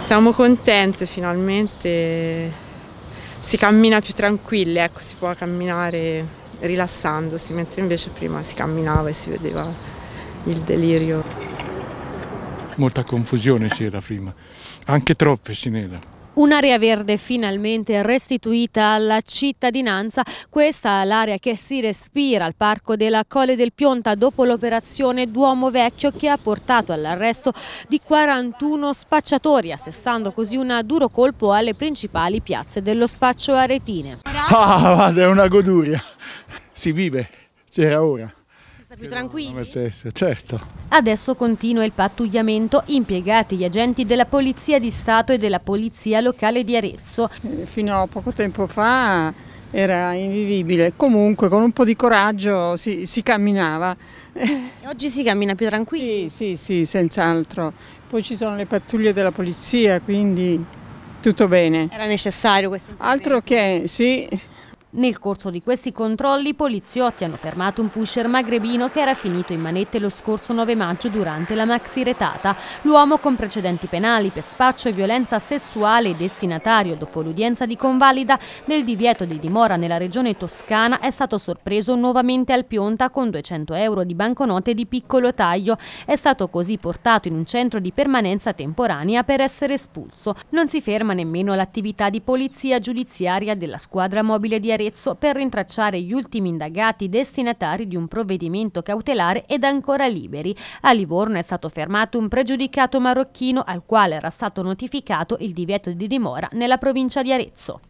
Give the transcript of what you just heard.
Siamo contente finalmente, si cammina più tranquilli ecco, si può camminare rilassandosi, mentre invece prima si camminava e si vedeva il delirio. Molta confusione c'era prima, anche troppe ce Un'area verde finalmente restituita alla cittadinanza, questa è l'area che si respira al Parco della Colle del Pionta dopo l'operazione Duomo Vecchio che ha portato all'arresto di 41 spacciatori, assestando così un duro colpo alle principali piazze dello spaccio aretine. Ah, guarda, è una goduria, si vive, c'era ora più tranquilli? Testa, certo. Adesso continua il pattugliamento impiegati gli agenti della Polizia di Stato e della Polizia Locale di Arezzo. Eh, fino a poco tempo fa era invivibile, comunque con un po' di coraggio si, si camminava. E oggi si cammina più tranquilli? Sì, sì, sì, senz'altro. Poi ci sono le pattuglie della Polizia, quindi tutto bene. Era necessario questo intervento? Altro che, sì nel corso di questi controlli i poliziotti hanno fermato un pusher magrebino che era finito in manette lo scorso 9 maggio durante la maxi retata. L'uomo con precedenti penali per spaccio e violenza sessuale e destinatario dopo l'udienza di convalida del divieto di dimora nella regione toscana è stato sorpreso nuovamente al Pionta con 200 euro di banconote di piccolo taglio. È stato così portato in un centro di permanenza temporanea per essere espulso. Non si ferma nemmeno l'attività di polizia giudiziaria della squadra mobile di Arezzo per rintracciare gli ultimi indagati destinatari di un provvedimento cautelare ed ancora liberi. A Livorno è stato fermato un pregiudicato marocchino al quale era stato notificato il divieto di dimora nella provincia di Arezzo.